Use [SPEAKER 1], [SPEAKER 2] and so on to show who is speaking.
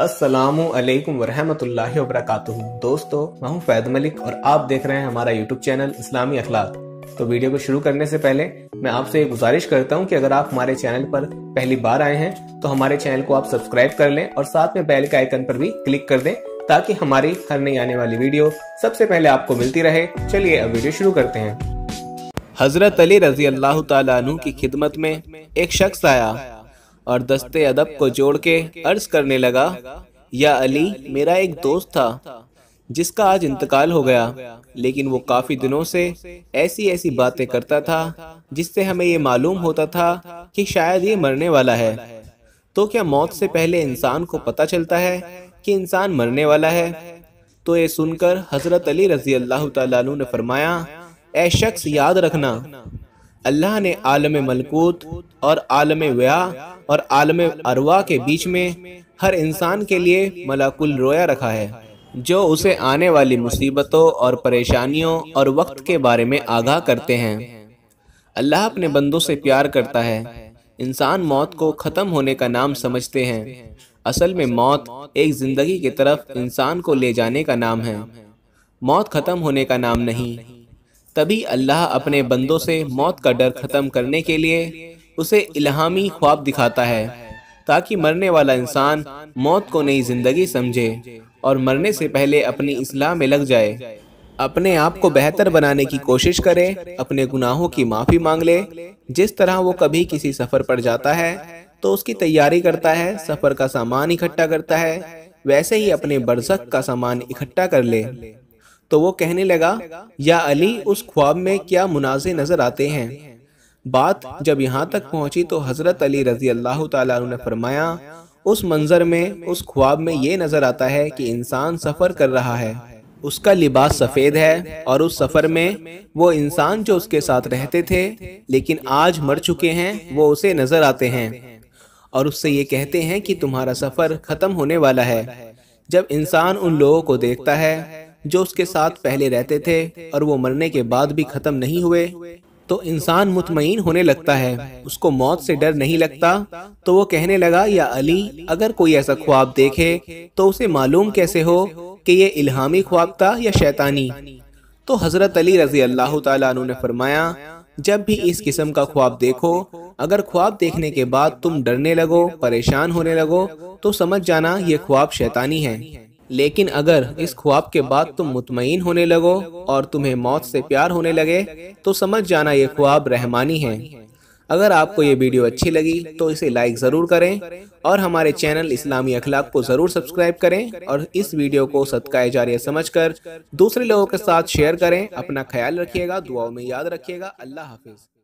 [SPEAKER 1] असलकम वरहमल वरक दोस्तों मैं हूं फैद मलिक और आप देख रहे हैं हमारा यूट्यूब चैनल इस्लामी अखलाक तो वीडियो को शुरू करने से पहले मैं आपसे गुजारिश करता हूं कि अगर आप हमारे चैनल पर पहली बार आए हैं तो हमारे चैनल को आप सब्सक्राइब कर लें और साथ में बेल के आइकन पर भी क्लिक कर दें ताकि हमारी हर नई आने वाली वीडियो सबसे पहले आपको मिलती रहे चलिए अब वीडियो शुरू करते हैं हजरत अली रजी अल्लाह तु की खिदमत में एक शख्स आया और दस्ते अदब को जोड़ के अर्ज करने लगा या अली मेरा एक दोस्त था जिसका आज इंतकाल हो गया लेकिन वो काफ़ी दिनों से ऐसी ऐसी बातें करता था जिससे हमें ये मालूम होता था कि शायद ये मरने वाला है तो क्या मौत से पहले इंसान को पता चलता है कि इंसान मरने वाला है तो ये सुनकर हज़रत अली रजी अल्लाह तु ने फरमाया ए शख्स याद रखना अल्लाह ने आलम मलकूत और आलम व्या और आलम अरवा के बीच में हर इंसान के लिए मलाकुल रोया रखा है जो उसे आने वाली मुसीबतों और परेशानियों और वक्त के बारे में आगाह करते हैं अल्लाह अपने बंदों से प्यार करता है इंसान मौत को ख़त्म होने का नाम समझते हैं असल में मौत एक ज़िंदगी की तरफ इंसान को ले जाने का नाम है मौत ख़त्म होने का नाम नहीं तभी अल्लाह अपने बंदों से मौत का डर ख़त्म करने के लिए उसे इलाहामी ख्वाब दिखाता है ताकि मरने वाला इंसान मौत को नई ज़िंदगी समझे और मरने से पहले अपनी इसलाह में लग जाए अपने आप को बेहतर बनाने की कोशिश करे अपने गुनाहों की माफ़ी मांग ले जिस तरह वो कभी किसी सफ़र पर जाता है तो उसकी तैयारी करता है सफ़र का सामान इकट्ठा करता है वैसे ही अपने बरसक का सामान इकट्ठा कर ले तो वो कहने लगा या अली उस ख्वाब में क्या मुनाजे नज़र आते हैं बात जब यहाँ तक पहुंची तो हज़रत अली रजी अल्लाह ने फरमाया उस मंज़र में उस ख्वाब में ये नज़र आता है कि इंसान सफ़र कर रहा है उसका लिबास सफ़ेद है और उस सफ़र में वो इंसान जो उसके साथ रहते थे लेकिन आज मर चुके हैं वो उसे नज़र आते हैं और उससे ये कहते हैं कि तुम्हारा सफ़र ख़त्म होने वाला है जब इंसान उन लोगों को देखता है जो उसके साथ पहले रहते थे और वो मरने के बाद भी ख़त्म नहीं हुए तो, तो इंसान मुतमईन होने लगता है उसको मौत से डर नहीं लगता तो वो कहने लगा या अली अगर कोई ऐसा ख्वाब देखे तो उसे तो मालूम कैसे हो कि ये इल्हामी ख्वाब था या शैतानी तो, तो हज़रत अली रज़ी अल्लाह तु ने फरमाया जब भी इस किस्म का ख्वाब देखो अगर ख्वाब देखने के बाद तुम डरने लगो परेशान होने लगो तो समझ जाना ये ख्वाब शैतानी है लेकिन अगर इस ख्वाब के बाद तुम मुतमिन होने लगो और तुम्हें मौत से प्यार होने लगे तो समझ जाना ये ख्वाब रहमानी है अगर आपको ये वीडियो अच्छी लगी तो इसे लाइक ज़रूर करें और हमारे चैनल इस्लामी अखलाक को ज़रूर सब्सक्राइब करें और इस वीडियो को सदका जारिया समझ कर दूसरे लोगों के साथ शेयर करें अपना ख्याल रखिएगा दुआओं में याद रखिएगा अल्लाह हाफिज़